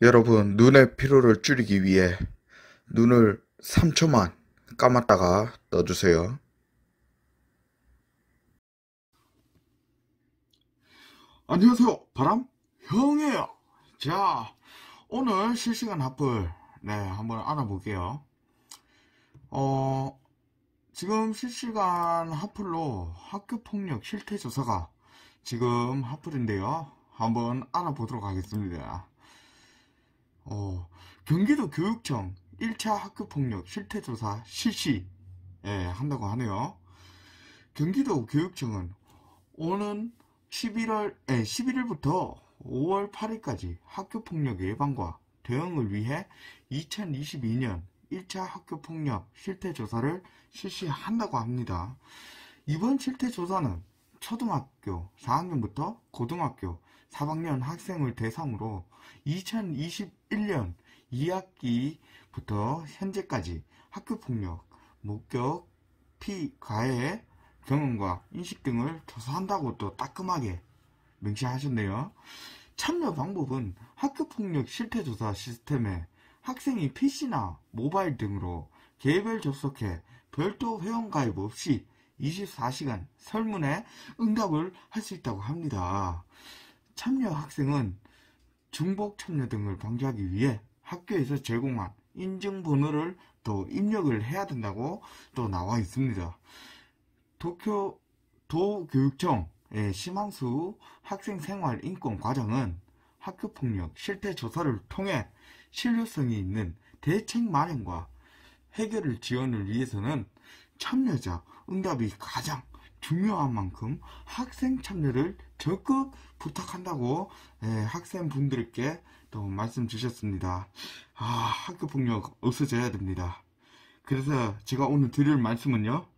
여러분 눈의 피로를 줄이기 위해 눈을 3초만 감았다가 떠주세요. 안녕하세요 바람형이에요. 자 오늘 실시간 화플네 한번 알아볼게요. 어 지금 실시간 화플로 학교폭력 실태조사가 지금 화플인데요 한번 알아보도록 하겠습니다. 어, 경기도 교육청 1차 학교폭력 실태조사 실시 예, 한다고 하네요. 경기도 교육청은 오는 11월, 에, 예, 11일부터 5월 8일까지 학교폭력 예방과 대응을 위해 2022년 1차 학교폭력 실태조사를 실시한다고 합니다. 이번 실태조사는 초등학교 4학년부터 고등학교 4학년 학생을 대상으로 2021년 2학기부터 현재까지 학교폭력, 목격, 피가해 경험과 인식 등을 조사한다고 또 따끔하게 명시하셨네요. 참여 방법은 학교폭력 실태조사 시스템에 학생이 PC나 모바일 등으로 개별 접속해 별도 회원 가입 없이 24시간 설문에 응답을 할 수 있다고 합니다. 참여 학생은 중복 참여 등을 방지하기 위해 학교에서 제공한 인증번호를 또 입력을 해야 된다고 또 나와 있습니다. 도쿄 도교육청의 심한수 학생생활 인권 과장은 학교폭력 실태 조사를 통해 신뢰성이 있는 대책 마련과 해결을 지원을 위해서는 참여자 응답이 가장 중요한 만큼 학생 참여를 적극 부탁한다고 예, 학생분들께 또 말씀 주셨습니다. 아, 학교폭력 없어져야 됩니다. 그래서 제가 오늘 드릴 말씀은요.